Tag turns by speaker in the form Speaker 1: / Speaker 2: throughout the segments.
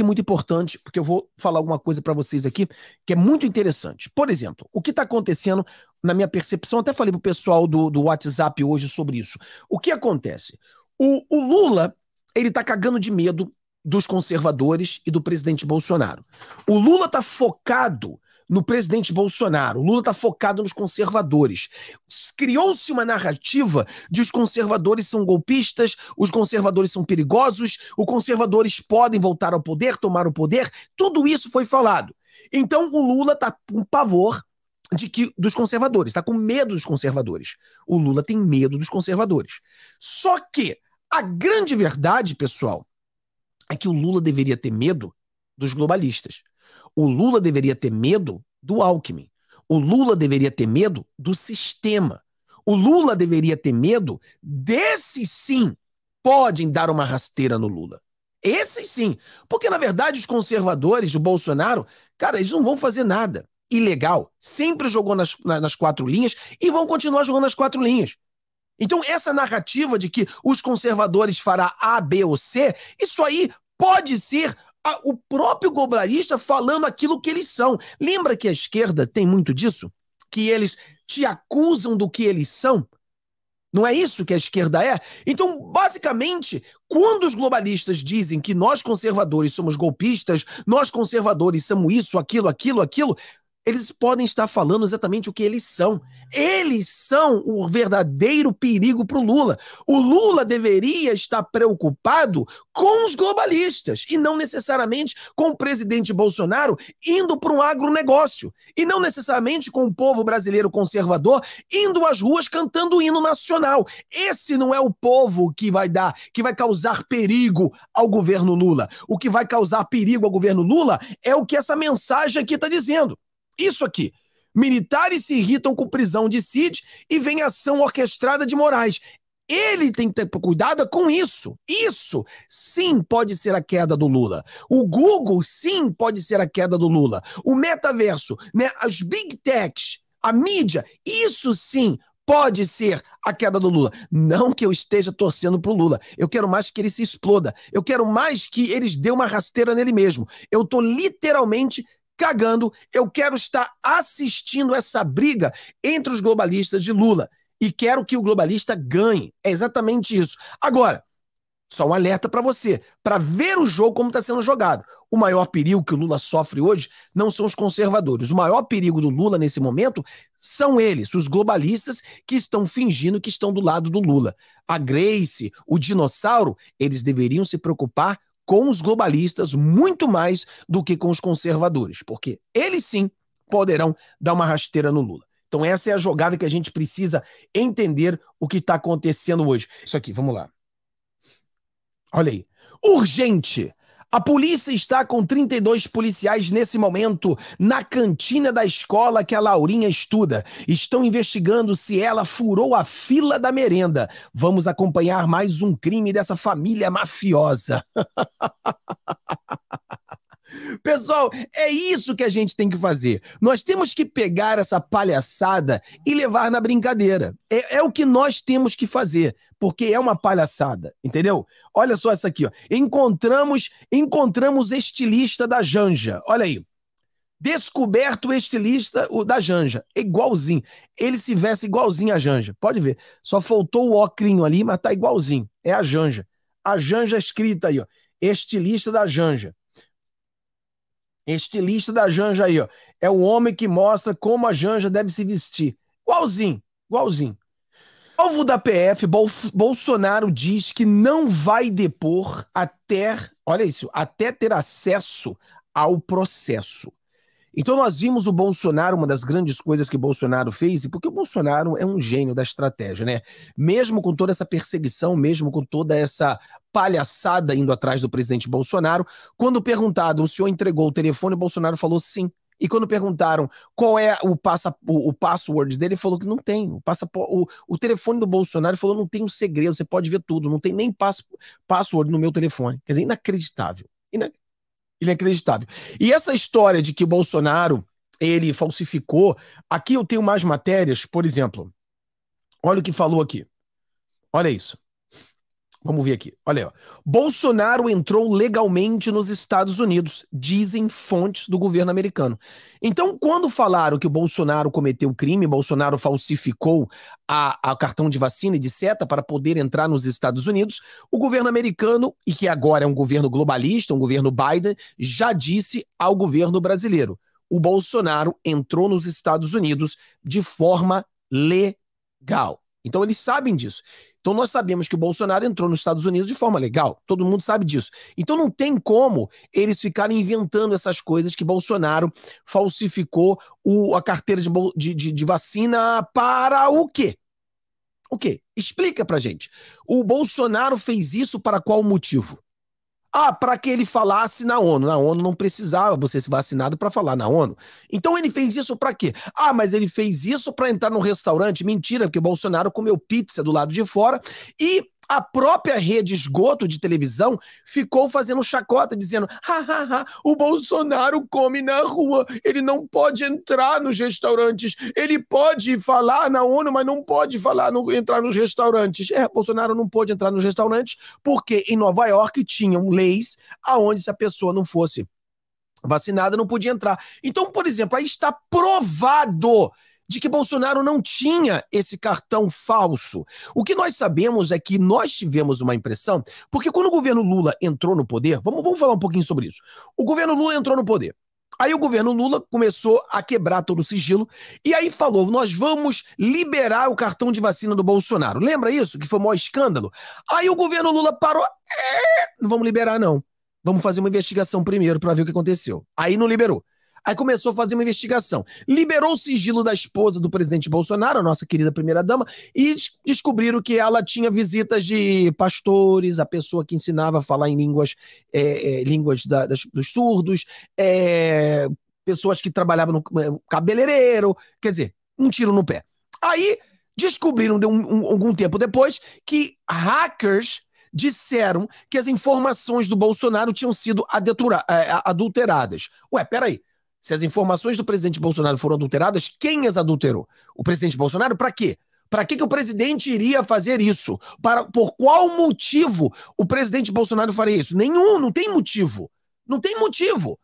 Speaker 1: aqui é muito importante, porque eu vou falar alguma coisa para vocês aqui que é muito interessante. Por exemplo, o que está acontecendo na minha percepção, até falei pro pessoal do, do WhatsApp hoje sobre isso. O que acontece? O, o Lula, ele tá cagando de medo dos conservadores e do presidente Bolsonaro. O Lula tá focado no presidente Bolsonaro. O Lula está focado nos conservadores. Criou-se uma narrativa de os conservadores são golpistas, os conservadores são perigosos, os conservadores podem voltar ao poder, tomar o poder. Tudo isso foi falado. Então o Lula está com pavor de que dos conservadores, está com medo dos conservadores. O Lula tem medo dos conservadores. Só que a grande verdade, pessoal, é que o Lula deveria ter medo dos globalistas. O Lula deveria ter medo do Alckmin. O Lula deveria ter medo do sistema. O Lula deveria ter medo desses sim podem dar uma rasteira no Lula. Esses sim. Porque, na verdade, os conservadores, o Bolsonaro, cara, eles não vão fazer nada. Ilegal. Sempre jogou nas, nas quatro linhas e vão continuar jogando nas quatro linhas. Então, essa narrativa de que os conservadores fará A, B ou C, isso aí pode ser a, o próprio globalista falando aquilo que eles são. Lembra que a esquerda tem muito disso? Que eles te acusam do que eles são? Não é isso que a esquerda é? Então, basicamente, quando os globalistas dizem que nós conservadores somos golpistas, nós conservadores somos isso, aquilo, aquilo, aquilo, eles podem estar falando exatamente o que eles são. Eles são o verdadeiro perigo para o Lula. O Lula deveria estar preocupado com os globalistas e não necessariamente com o presidente Bolsonaro indo para um agronegócio. E não necessariamente com o povo brasileiro conservador indo às ruas cantando o hino nacional. Esse não é o povo que vai dar, que vai causar perigo ao governo Lula. O que vai causar perigo ao governo Lula é o que essa mensagem aqui está dizendo. Isso aqui. Militares se irritam com prisão de Cid e vem ação orquestrada de Moraes. Ele tem que ter cuidado com isso. Isso sim pode ser a queda do Lula. O Google sim pode ser a queda do Lula. O metaverso, né, as big techs, a mídia, isso sim pode ser a queda do Lula. Não que eu esteja torcendo pro Lula. Eu quero mais que ele se exploda. Eu quero mais que eles dê uma rasteira nele mesmo. Eu tô literalmente cagando, eu quero estar assistindo essa briga entre os globalistas de Lula e quero que o globalista ganhe. É exatamente isso. Agora, só um alerta para você, para ver o jogo como está sendo jogado. O maior perigo que o Lula sofre hoje não são os conservadores. O maior perigo do Lula nesse momento são eles, os globalistas que estão fingindo que estão do lado do Lula. A Grace, o dinossauro, eles deveriam se preocupar com os globalistas muito mais do que com os conservadores, porque eles sim poderão dar uma rasteira no Lula. Então, essa é a jogada que a gente precisa entender o que está acontecendo hoje. Isso aqui, vamos lá. Olha aí. Urgente! A polícia está com 32 policiais nesse momento na cantina da escola que a Laurinha estuda. Estão investigando se ela furou a fila da merenda. Vamos acompanhar mais um crime dessa família mafiosa. Pessoal, é isso que a gente tem que fazer. Nós temos que pegar essa palhaçada e levar na brincadeira. É, é o que nós temos que fazer, porque é uma palhaçada, entendeu? Olha só essa aqui, ó. Encontramos, encontramos estilista da Janja. Olha aí. Descoberto o estilista o da Janja. Igualzinho. Ele se veste igualzinho a Janja. Pode ver. Só faltou o ocrinho ali, mas tá igualzinho. É a Janja. A Janja escrita aí, ó. Estilista da Janja. Estilista da Janja aí, ó. É o homem que mostra como a Janja deve se vestir. Igualzinho, igualzinho. Alvo da PF, Bol Bolsonaro diz que não vai depor até, olha isso, até ter acesso ao processo. Então nós vimos o Bolsonaro, uma das grandes coisas que Bolsonaro fez, e porque o Bolsonaro é um gênio da estratégia, né? Mesmo com toda essa perseguição, mesmo com toda essa palhaçada indo atrás do presidente Bolsonaro, quando perguntado, o senhor entregou o telefone, Bolsonaro falou sim. E quando perguntaram qual é o, passa, o, o password dele, ele falou que não tem. O, passa, o, o telefone do Bolsonaro falou: não tem um segredo, você pode ver tudo, não tem nem pass, password no meu telefone. Quer dizer, inacreditável. Ina inacreditável. E essa história de que Bolsonaro ele falsificou, aqui eu tenho mais matérias, por exemplo. Olha o que falou aqui. Olha isso. Vamos ver aqui. Olha aí. Ó. Bolsonaro entrou legalmente nos Estados Unidos, dizem fontes do governo americano. Então, quando falaram que o Bolsonaro cometeu crime, Bolsonaro falsificou a, a cartão de vacina e de seta para poder entrar nos Estados Unidos, o governo americano, e que agora é um governo globalista, um governo Biden, já disse ao governo brasileiro: o Bolsonaro entrou nos Estados Unidos de forma legal. Então, eles sabem disso. Então nós sabemos que o Bolsonaro entrou nos Estados Unidos de forma legal, todo mundo sabe disso. Então não tem como eles ficarem inventando essas coisas que Bolsonaro falsificou o, a carteira de, de, de, de vacina para o quê? O quê? Explica pra gente. O Bolsonaro fez isso para qual motivo? Ah, para que ele falasse na ONU. Na ONU não precisava você ser vacinado para falar na ONU. Então ele fez isso para quê? Ah, mas ele fez isso para entrar no restaurante. Mentira, porque o Bolsonaro comeu pizza do lado de fora e a própria rede esgoto de televisão ficou fazendo chacota, dizendo: hahaha, o Bolsonaro come na rua, ele não pode entrar nos restaurantes, ele pode falar na ONU, mas não pode falar no, entrar nos restaurantes. É, Bolsonaro não pôde entrar nos restaurantes porque em Nova York tinham leis aonde se a pessoa não fosse vacinada não podia entrar. Então, por exemplo, aí está provado de que Bolsonaro não tinha esse cartão falso. O que nós sabemos é que nós tivemos uma impressão, porque quando o governo Lula entrou no poder, vamos, vamos falar um pouquinho sobre isso. O governo Lula entrou no poder. Aí o governo Lula começou a quebrar todo o sigilo e aí falou: nós vamos liberar o cartão de vacina do Bolsonaro. Lembra isso? Que foi o maior escândalo? Aí o governo Lula parou: é, não vamos liberar, não. Vamos fazer uma investigação primeiro para ver o que aconteceu. Aí não liberou. Aí começou a fazer uma investigação. Liberou o sigilo da esposa do presidente Bolsonaro, a nossa querida primeira-dama, e descobriram que ela tinha visitas de pastores, a pessoa que ensinava a falar em línguas, é, é, línguas da, das, dos surdos, é, pessoas que trabalhavam no é, cabeleireiro, quer dizer, um tiro no pé. Aí descobriram, de um, um, algum tempo depois, que hackers disseram que as informações do Bolsonaro tinham sido é, adulteradas. Ué, peraí se as informações do presidente Bolsonaro foram adulteradas, quem as adulterou? O presidente Bolsonaro, para quê? Para que, que o presidente iria fazer isso? Para, por qual motivo o presidente Bolsonaro faria isso? Nenhum, não tem motivo. Não tem motivo.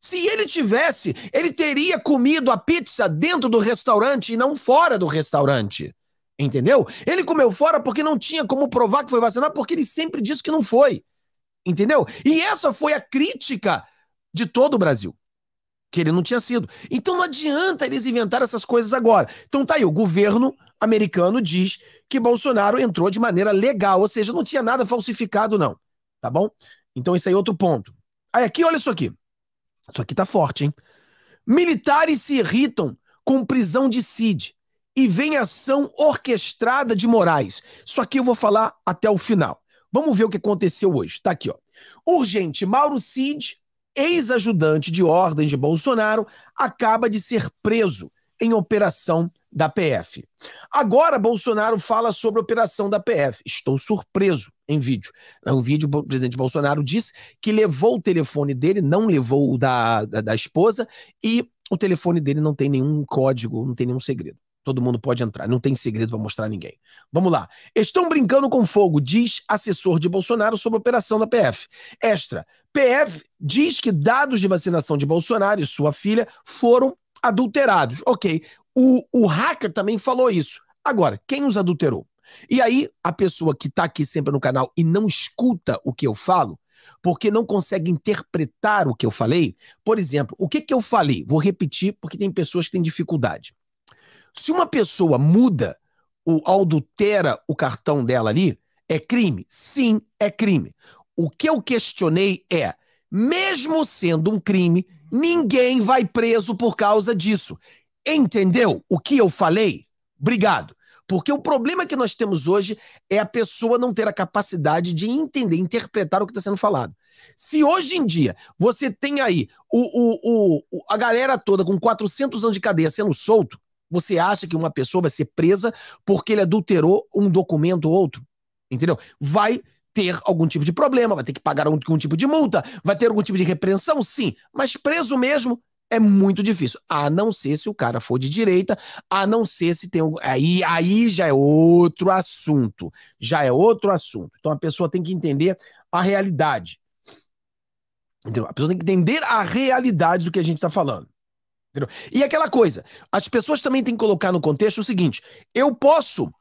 Speaker 1: Se ele tivesse, ele teria comido a pizza dentro do restaurante e não fora do restaurante. Entendeu? Ele comeu fora porque não tinha como provar que foi vacinado, porque ele sempre disse que não foi. Entendeu? E essa foi a crítica de todo o Brasil que ele não tinha sido. Então não adianta eles inventar essas coisas agora. Então tá aí, o governo americano diz que Bolsonaro entrou de maneira legal, ou seja, não tinha nada falsificado não, tá bom? Então isso aí é outro ponto. Aí aqui, olha isso aqui. Isso aqui tá forte, hein? Militares se irritam com prisão de Cid e vem ação orquestrada de Moraes. Isso aqui eu vou falar até o final. Vamos ver o que aconteceu hoje. Tá aqui, ó. Urgente, Mauro Cid ex-ajudante de ordem de Bolsonaro, acaba de ser preso em operação da PF. Agora, Bolsonaro fala sobre a operação da PF. Estou surpreso em vídeo. No vídeo, o presidente Bolsonaro disse que levou o telefone dele, não levou o da, da, da esposa, e o telefone dele não tem nenhum código, não tem nenhum segredo. Todo mundo pode entrar, não tem segredo para mostrar a ninguém. Vamos lá. Estão brincando com fogo, diz assessor de Bolsonaro sobre a operação da PF. Extra. PF diz que dados de vacinação de Bolsonaro e sua filha foram adulterados. Ok. O, o hacker também falou isso. Agora, quem os adulterou? E aí, a pessoa que está aqui sempre no canal e não escuta o que eu falo, porque não consegue interpretar o que eu falei, por exemplo, o que, que eu falei? Vou repetir porque tem pessoas que têm dificuldade. Se uma pessoa muda ou adultera o cartão dela ali, é crime? Sim, é crime. O que eu questionei é, mesmo sendo um crime, ninguém vai preso por causa disso. Entendeu o que eu falei? Obrigado. Porque o problema que nós temos hoje é a pessoa não ter a capacidade de entender, interpretar o que está sendo falado. Se hoje em dia você tem aí o, o, o, a galera toda com 400 anos de cadeia sendo solto, você acha que uma pessoa vai ser presa porque ele adulterou um documento ou outro? Entendeu? Vai ter algum tipo de problema, vai ter que pagar algum, tipo de multa, vai ter algum tipo de repreensão, sim, mas preso mesmo é muito difícil. A não ser se o cara for de direita, a não ser se tem. Aí, aí já é outro assunto. Já é outro assunto. Então a pessoa tem que entender a realidade. Entendeu? A pessoa tem que entender a realidade do que a gente está falando. E aquela coisa, as pessoas também têm que colocar no contexto o seguinte: eu posso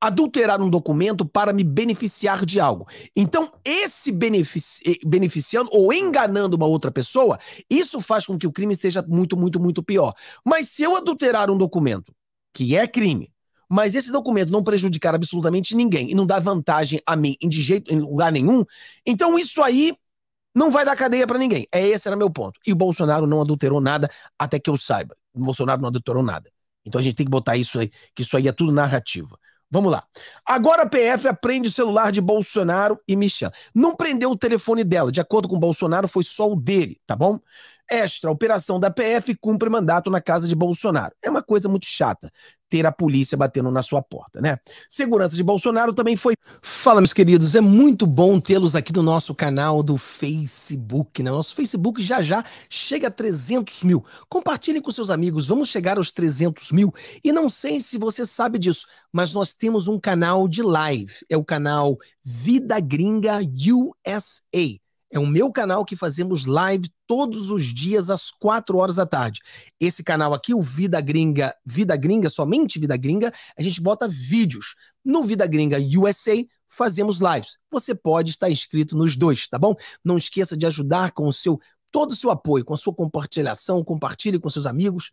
Speaker 1: adulterar um documento para me beneficiar de algo. Então, esse benefici eh, beneficiando ou enganando uma outra pessoa, isso faz com que o crime seja muito, muito, muito pior. Mas se eu adulterar um documento, que é crime, mas esse documento não prejudicar absolutamente ninguém e não dá vantagem a mim de jeito, em lugar nenhum, então isso aí não vai dar cadeia para ninguém. É esse era meu ponto. E o Bolsonaro não adulterou nada, até que eu saiba. O Bolsonaro não adulterou nada. Então a gente tem que botar isso aí, que isso aí é tudo narrativa. Vamos lá. Agora a PF aprende o celular de Bolsonaro e Michel. Não prendeu o telefone dela, de acordo com Bolsonaro, foi só o dele, tá bom? Extra, operação da PF cumpre mandato na casa de Bolsonaro. É uma coisa muito chata ter a polícia batendo na sua porta, né? Segurança de Bolsonaro também foi. Fala, meus queridos, é muito bom tê-los aqui no nosso canal do Facebook, né? Nosso Facebook já já chega a 300 mil. Compartilhe com seus amigos, vamos chegar aos 300 mil. E não sei se você sabe disso, mas nós temos um canal de live, é o canal Vida Gringa USA. É o meu canal que fazemos live todos os dias às 4 horas da tarde. Esse canal aqui, o Vida Gringa, Vida Gringa, somente Vida Gringa, a gente bota vídeos. No Vida Gringa USA, fazemos lives. Você pode estar inscrito nos dois, tá bom? Não esqueça de ajudar com o seu todo o seu apoio, com a sua compartilhação, compartilhe com seus amigos.